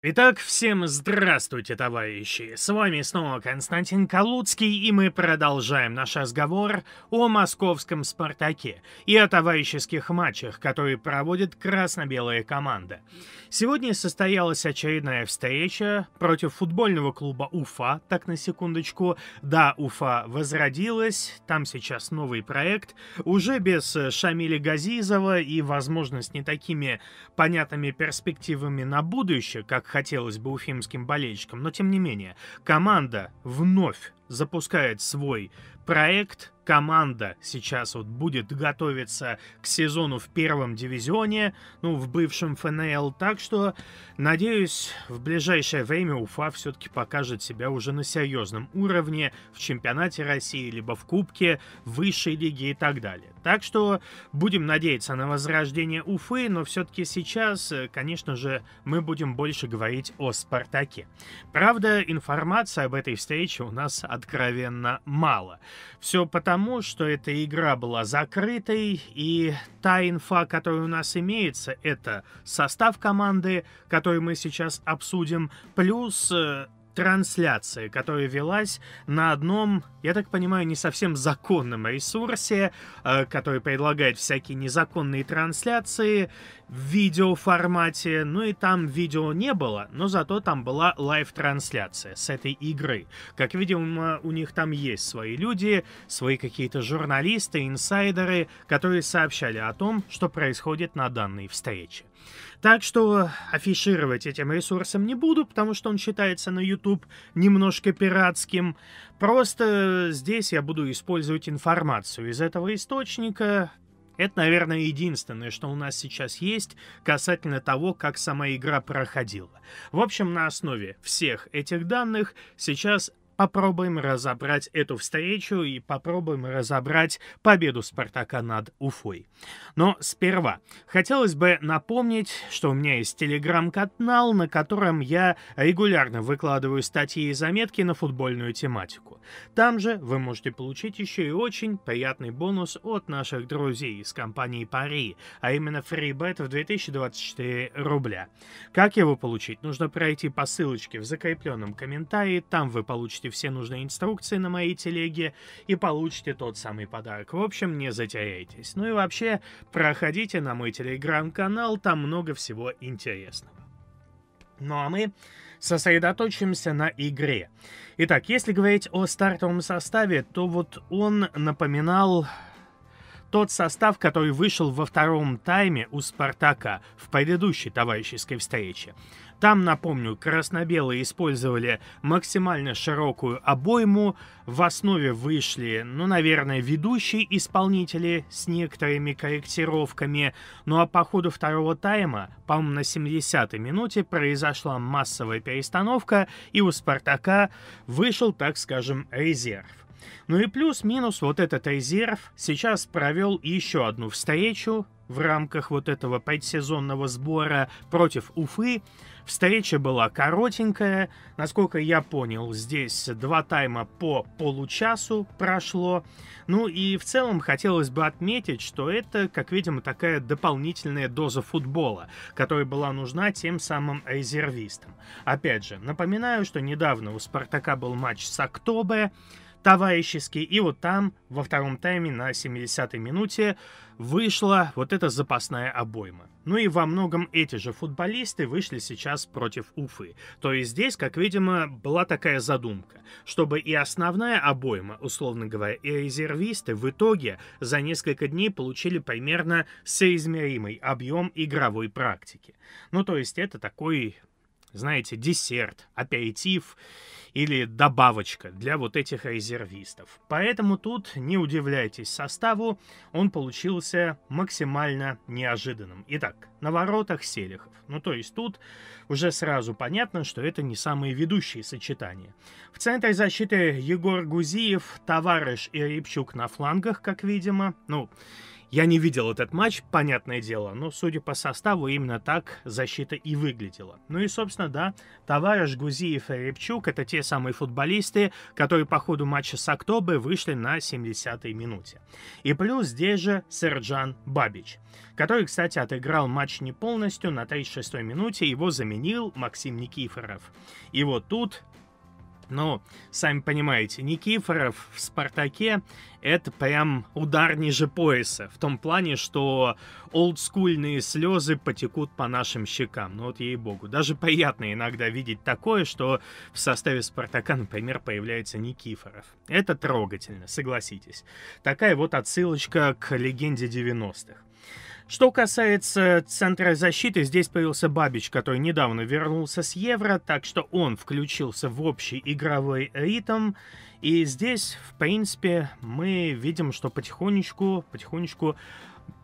Итак, всем здравствуйте, товарищи! С вами снова Константин Калуцкий, и мы продолжаем наш разговор о московском «Спартаке» и о товарищеских матчах, которые проводит красно-белая команда. Сегодня состоялась очередная встреча против футбольного клуба «Уфа», так на секундочку. Да, «Уфа» возродилась, там сейчас новый проект, уже без Шамиля Газизова и, возможно, с не такими понятными перспективами на будущее, как хотелось бы уфимским болельщикам, но тем не менее, команда вновь запускает свой проект. Команда сейчас вот будет готовиться к сезону в первом дивизионе, ну, в бывшем ФНЛ. Так что, надеюсь, в ближайшее время Уфа все-таки покажет себя уже на серьезном уровне в чемпионате России, либо в Кубке, высшей лиги и так далее. Так что будем надеяться на возрождение Уфы, но все-таки сейчас, э, конечно же, мы будем больше говорить о Спартаке. Правда, информация об этой встрече у нас от откровенно мало. Все потому, что эта игра была закрытой, и та инфа, которая у нас имеется, это состав команды, который мы сейчас обсудим, плюс э, трансляции, которая велась на одном, я так понимаю, не совсем законном ресурсе, э, который предлагает всякие незаконные трансляции в видеоформате. Ну и там видео не было, но зато там была лайв-трансляция с этой игры. Как видим, у них там есть свои люди, свои какие-то журналисты, инсайдеры, которые сообщали о том, что происходит на данной встрече. Так что афишировать этим ресурсом не буду, потому что он считается на YouTube немножко пиратским. Просто здесь я буду использовать информацию из этого источника, это, наверное, единственное, что у нас сейчас есть касательно того, как сама игра проходила. В общем, на основе всех этих данных сейчас попробуем разобрать эту встречу и попробуем разобрать победу Спартака над Уфой. Но сперва хотелось бы напомнить, что у меня есть телеграм-канал, на котором я регулярно выкладываю статьи и заметки на футбольную тематику. Там же вы можете получить еще и очень приятный бонус от наших друзей из компании Пари, а именно фрибет в 2024 рубля. Как его получить? Нужно пройти по ссылочке в закрепленном комментарии, там вы получите найдете все нужные инструкции на моей телеге и получите тот самый подарок. В общем, не затеряйтесь. Ну и вообще, проходите на мой телеграм-канал, там много всего интересного. Ну а мы сосредоточимся на игре. Итак, если говорить о стартовом составе, то вот он напоминал тот состав, который вышел во втором тайме у «Спартака» в предыдущей товарищеской встрече. Там, напомню, красно-белые использовали максимально широкую обойму, в основе вышли, ну, наверное, ведущие исполнители с некоторыми корректировками, ну а по ходу второго тайма, по-моему, на 70-й минуте произошла массовая перестановка, и у «Спартака» вышел, так скажем, резерв. Ну и плюс-минус вот этот резерв сейчас провел еще одну встречу в рамках вот этого предсезонного сбора против Уфы. Встреча была коротенькая. Насколько я понял, здесь два тайма по получасу прошло. Ну и в целом хотелось бы отметить, что это, как видимо, такая дополнительная доза футбола, которая была нужна тем самым резервистам. Опять же, напоминаю, что недавно у «Спартака» был матч с «Октобе», товарищеский. И вот там, во втором тайме, на 70-й минуте, вышла вот эта запасная обойма. Ну и во многом эти же футболисты вышли сейчас против Уфы. То есть здесь, как видимо, была такая задумка, чтобы и основная обойма, условно говоря, и резервисты в итоге за несколько дней получили примерно соизмеримый объем игровой практики. Ну то есть это такой знаете, десерт, аперитив или добавочка для вот этих резервистов. Поэтому тут не удивляйтесь составу, он получился максимально неожиданным. Итак, на воротах Селихов. Ну то есть тут уже сразу понятно, что это не самые ведущие сочетания. В центре защиты Егор Гузиев, Товарыш и Репчук на флангах, как видимо. Ну, я не видел этот матч, понятное дело, но судя по составу, именно так защита и выглядела. Ну и, собственно, да, товарищ Гузиев и Репчук — это те самые футболисты, которые по ходу матча с Октобы вышли на 70-й минуте. И плюс здесь же Серджан Бабич, который, кстати, отыграл матч не полностью, на 36-й минуте его заменил Максим Никифоров. И вот тут ну, сами понимаете, Никифоров в «Спартаке» — это прям удар ниже пояса, в том плане, что олдскульные слезы потекут по нашим щекам, ну вот ей-богу. Даже приятно иногда видеть такое, что в составе «Спартака», например, появляется Никифоров. Это трогательно, согласитесь. Такая вот отсылочка к легенде 90-х. Что касается центра защиты, здесь появился Бабич, который недавно вернулся с Евро, так что он включился в общий игровой ритм. И здесь, в принципе, мы видим, что потихонечку, потихонечку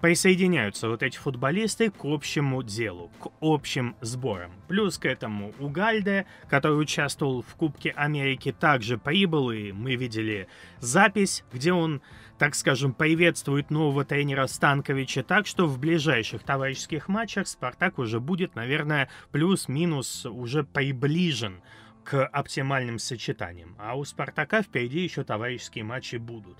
присоединяются вот эти футболисты к общему делу, к общим сборам. Плюс к этому Угальде, который участвовал в Кубке Америки, также прибыл, и мы видели запись, где он, так скажем, приветствует нового тренера Станковича, так что в ближайших товарищеских матчах «Спартак» уже будет, наверное, плюс-минус уже приближен к оптимальным сочетаниям. А у Спартака впереди еще товарищеские матчи будут.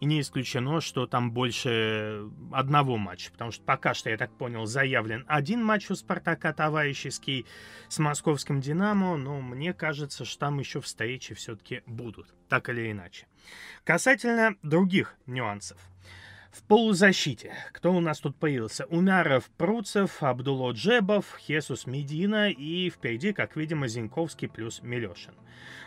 И не исключено, что там больше одного матча, потому что пока что, я так понял, заявлен один матч у Спартака товарищеский с московским «Динамо», но мне кажется, что там еще встречи все-таки будут, так или иначе. Касательно других нюансов. В полузащите. Кто у нас тут появился? Умяров, Пруцев, Абдуло Джебов, Хесус Медина и впереди, как видимо, Зинковский плюс Милешин.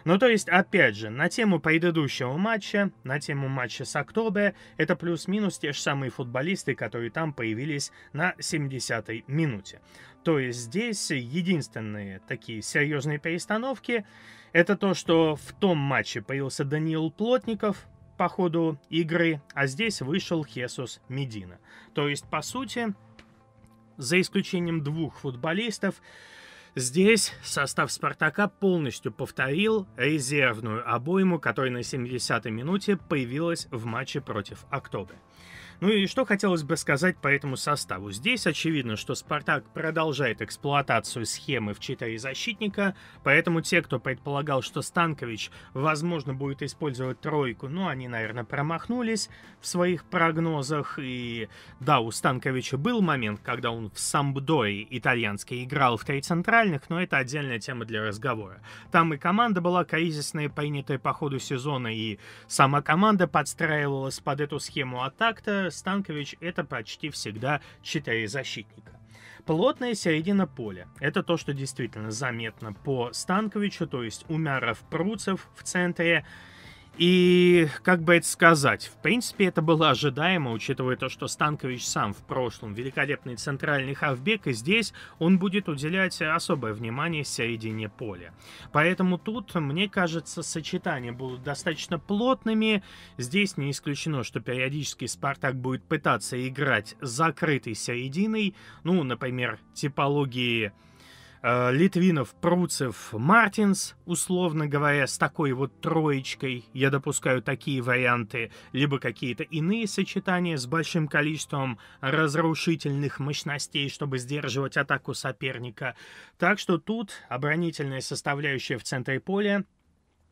Ну то есть, опять же, на тему предыдущего матча, на тему матча с Октобе, это плюс-минус те же самые футболисты, которые там появились на 70-й минуте. То есть здесь единственные такие серьезные перестановки это то, что в том матче появился Даниил Плотников, по ходу игры, а здесь вышел Хесус Медина. То есть, по сути, за исключением двух футболистов, Здесь состав «Спартака» полностью повторил резервную обойму, которая на 70-й минуте появилась в матче против «Октобы». Ну и что хотелось бы сказать по этому составу? Здесь очевидно, что «Спартак» продолжает эксплуатацию схемы в 4 защитника, поэтому те, кто предполагал, что Станкович, возможно, будет использовать тройку, ну, они, наверное, промахнулись в своих прогнозах. И да, у Станковича был момент, когда он в Самбдое итальянский играл в три центра, реальных, но это отдельная тема для разговора. Там и команда была кризисная, принятая по ходу сезона, и сама команда подстраивалась под эту схему, а так-то Станкович это почти всегда четыре защитника. Плотная середина поля. Это то, что действительно заметно по Станковичу, то есть Умяров-Пруцев в центре, и, как бы это сказать, в принципе, это было ожидаемо, учитывая то, что Станкович сам в прошлом великолепный центральный хавбек, и здесь он будет уделять особое внимание середине поля. Поэтому тут, мне кажется, сочетания будут достаточно плотными. Здесь не исключено, что периодически Спартак будет пытаться играть закрытой серединой, ну, например, типологии Э, Литвинов, Пруцев, Мартинс, условно говоря, с такой вот троечкой, я допускаю такие варианты, либо какие-то иные сочетания с большим количеством разрушительных мощностей, чтобы сдерживать атаку соперника. Так что тут оборонительная составляющая в центре поля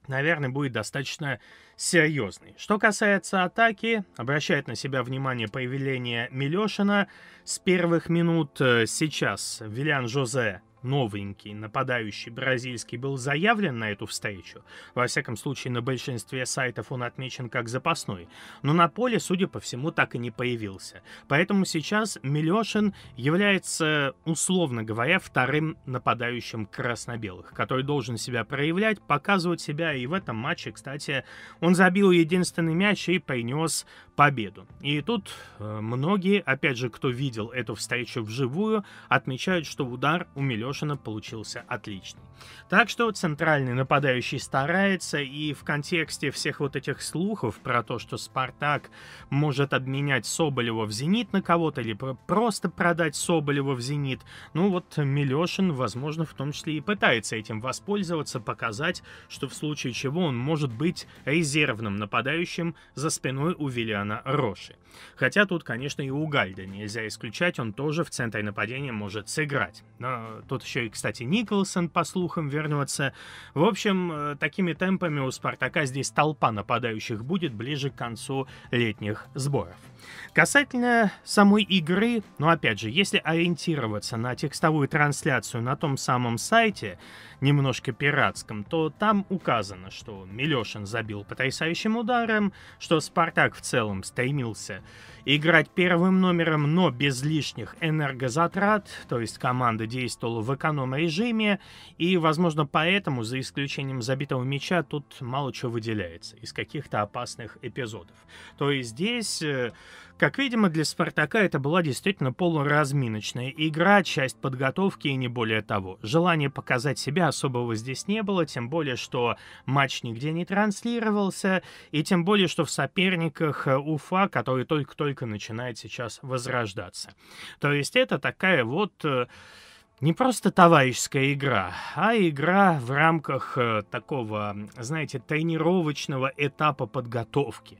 наверное, будет достаточно серьезный. Что касается атаки, обращает на себя внимание появление Милешина с первых минут. Э, сейчас Вилян Жозе новенький нападающий бразильский был заявлен на эту встречу. Во всяком случае, на большинстве сайтов он отмечен как запасной. Но на поле, судя по всему, так и не появился. Поэтому сейчас Милешин является, условно говоря, вторым нападающим красно-белых, который должен себя проявлять, показывать себя. И в этом матче, кстати, он забил единственный мяч и принес победу. И тут э, многие, опять же, кто видел эту встречу вживую, отмечают, что удар у Милешина Алешина получился отличный. Так что центральный нападающий старается, и в контексте всех вот этих слухов про то, что Спартак может обменять Соболева в «Зенит» на кого-то, или просто продать Соболева в «Зенит», ну вот Милешин, возможно, в том числе и пытается этим воспользоваться, показать, что в случае чего он может быть резервным нападающим за спиной у Виллиана Роши. Хотя тут, конечно, и у Гальда нельзя исключать, он тоже в центре нападения может сыграть. Но тут тут еще и, кстати, Николсон, по слухам, вернется. В общем, э, такими темпами у «Спартака» здесь толпа нападающих будет ближе к концу летних сборов. Касательно самой игры, ну опять же, если ориентироваться на текстовую трансляцию на том самом сайте, немножко пиратском, то там указано, что Милешин забил потрясающим ударом, что Спартак в целом стремился играть первым номером, но без лишних энергозатрат, то есть команда действовала в эконом-режиме, и, возможно, поэтому, за исключением забитого мяча, тут мало чего выделяется из каких-то опасных эпизодов. То есть здесь, э, как видимо, для Спартака это была действительно полуразминочная игра, часть подготовки и не более того. Желания показать себя особого здесь не было, тем более, что матч нигде не транслировался, и тем более, что в соперниках э, Уфа, который только-только начинает сейчас возрождаться. То есть это такая вот э, не просто товарищеская игра, а игра в рамках э, такого, знаете, тренировочного этапа подготовки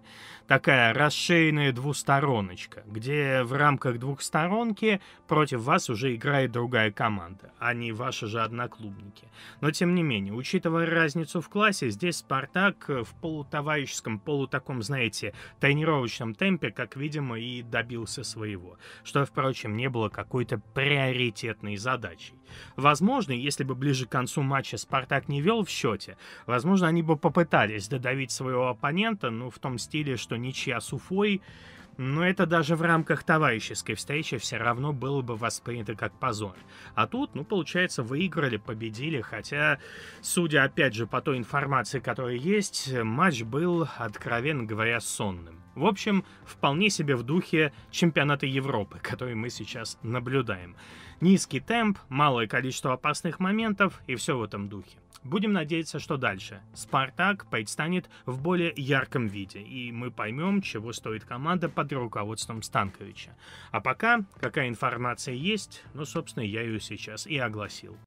такая расширенная двустороночка, где в рамках двухсторонки против вас уже играет другая команда, а не ваши же одноклубники. Но тем не менее, учитывая разницу в классе, здесь Спартак в полутоварищеском, полутаком, знаете, тренировочном темпе, как видимо, и добился своего, что, впрочем, не было какой-то приоритетной задачей. Возможно, если бы ближе к концу матча Спартак не вел в счете, возможно, они бы попытались додавить своего оппонента, ну, в том стиле, что ничья с Уфой но это даже в рамках товарищеской встречи все равно было бы воспринято как позор. А тут, ну, получается, выиграли, победили, хотя, судя опять же по той информации, которая есть, матч был, откровенно говоря, сонным. В общем, вполне себе в духе чемпионата Европы, который мы сейчас наблюдаем. Низкий темп, малое количество опасных моментов и все в этом духе. Будем надеяться, что дальше. «Спартак» предстанет в более ярком виде, и мы поймем, чего стоит команда под руководством Станковича. А пока, какая информация есть, ну, собственно, я ее сейчас и огласил.